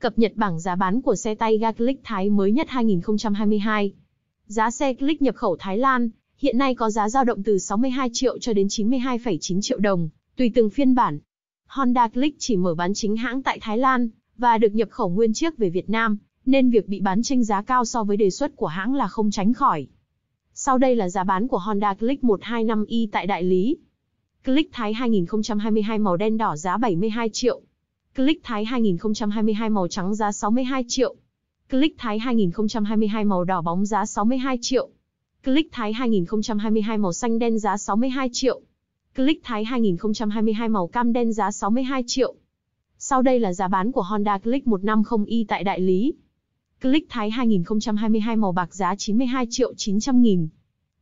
cập nhật bảng giá bán của xe tay ga Click Thái mới nhất 2022. Giá xe Click nhập khẩu Thái Lan hiện nay có giá dao động từ 62 triệu cho đến 92,9 triệu đồng, tùy từng phiên bản. Honda Click chỉ mở bán chính hãng tại Thái Lan và được nhập khẩu nguyên chiếc về Việt Nam, nên việc bị bán tranh giá cao so với đề xuất của hãng là không tránh khỏi. Sau đây là giá bán của Honda Click 125i tại đại lý. Click Thái 2022 màu đen đỏ giá 72 triệu, Click Thái 2022 màu trắng giá 62 triệu. Click Thái 2022 màu đỏ bóng giá 62 triệu. Click Thái 2022 màu xanh đen giá 62 triệu. Click Thái 2022 màu cam đen giá 62 triệu. Sau đây là giá bán của Honda Click 150i tại đại lý. Click Thái 2022 màu bạc giá 92 triệu 900 nghìn.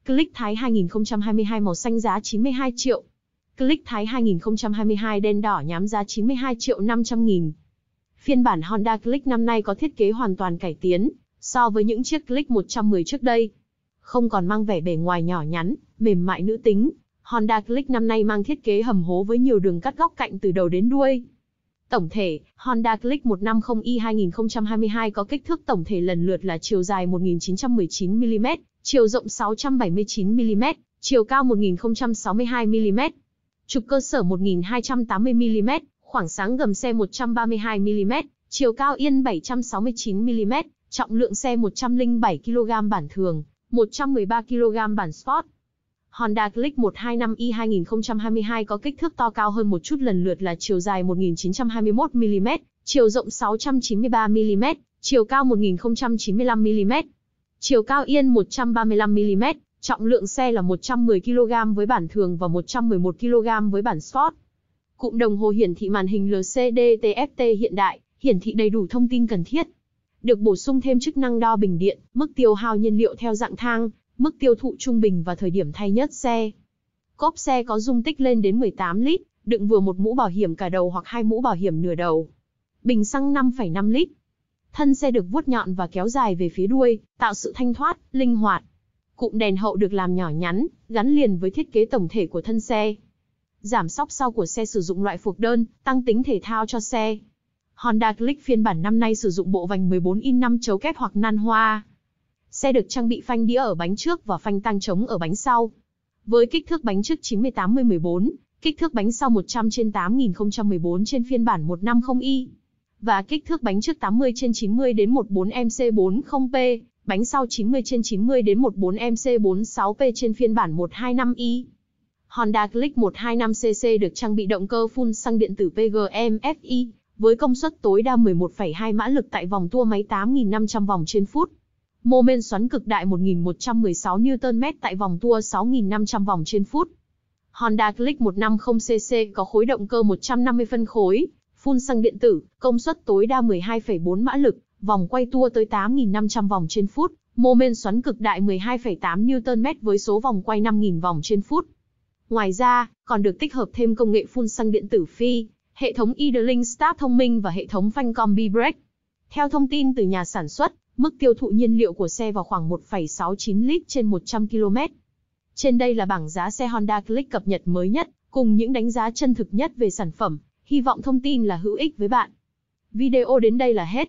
Click Thái 2022 màu xanh giá 92 triệu. Click Thái 2022 đen đỏ nhám giá 92 triệu 500 nghìn. Phiên bản Honda Click năm nay có thiết kế hoàn toàn cải tiến so với những chiếc Click 110 trước đây. Không còn mang vẻ bề ngoài nhỏ nhắn, mềm mại nữ tính, Honda Click năm nay mang thiết kế hầm hố với nhiều đường cắt góc cạnh từ đầu đến đuôi. Tổng thể, Honda Click 150i 2022 có kích thước tổng thể lần lượt là chiều dài 1919mm, chiều rộng 679mm, chiều cao 1062mm trục cơ sở 1280mm, khoảng sáng gầm xe 132mm, chiều cao yên 769mm, trọng lượng xe 107 kg bản thường, 113 kg bản sport. Honda Click 125i 2022 có kích thước to cao hơn một chút lần lượt là chiều dài 1921mm, chiều rộng 693mm, chiều cao 1095mm, chiều cao yên 135mm, Trọng lượng xe là 110 kg với bản thường và 111 kg với bản Sport. Cụm đồng hồ hiển thị màn hình LCD TFT hiện đại, hiển thị đầy đủ thông tin cần thiết. Được bổ sung thêm chức năng đo bình điện, mức tiêu hao nhiên liệu theo dạng thang, mức tiêu thụ trung bình và thời điểm thay nhất xe. Cốp xe có dung tích lên đến 18 lít, đựng vừa một mũ bảo hiểm cả đầu hoặc hai mũ bảo hiểm nửa đầu. Bình xăng 5,5 lít. Thân xe được vuốt nhọn và kéo dài về phía đuôi, tạo sự thanh thoát, linh hoạt. Cụm đèn hậu được làm nhỏ nhắn, gắn liền với thiết kế tổng thể của thân xe. Giảm sóc sau của xe sử dụng loại phuộc đơn, tăng tính thể thao cho xe. Honda Click phiên bản năm nay sử dụng bộ vành 14 in 5 chấu kép hoặc nan hoa. Xe được trang bị phanh đĩa ở bánh trước và phanh tăng chống ở bánh sau. Với kích thước bánh trước 98 14 kích thước bánh sau 100 trên 8014 trên phiên bản 150i và kích thước bánh trước 80 trên 90 đến 14MC40P bánh sau 90 trên 90 đến 14MC46P trên phiên bản 125i. Honda Click 125cc được trang bị động cơ phun xăng điện tử PGM FI với công suất tối đa 11,2 mã lực tại vòng tua máy 8.500 vòng trên phút. Mô men xoắn cực đại 1116 Nm tại vòng tua 6.500 vòng trên phút. Honda Click 150cc có khối động cơ 150 phân khối, phun xăng điện tử, công suất tối đa 12,4 mã lực, vòng quay tua tới 8.500 vòng trên phút, mô men xoắn cực đại 12,8 mét với số vòng quay 5.000 vòng trên phút. Ngoài ra, còn được tích hợp thêm công nghệ phun xăng điện tử phi, hệ thống idling start thông minh và hệ thống phanh combi brake. Theo thông tin từ nhà sản xuất, mức tiêu thụ nhiên liệu của xe vào khoảng 1,69 lít trên 100 km. Trên đây là bảng giá xe Honda Click cập nhật mới nhất, cùng những đánh giá chân thực nhất về sản phẩm. Hy vọng thông tin là hữu ích với bạn. Video đến đây là hết.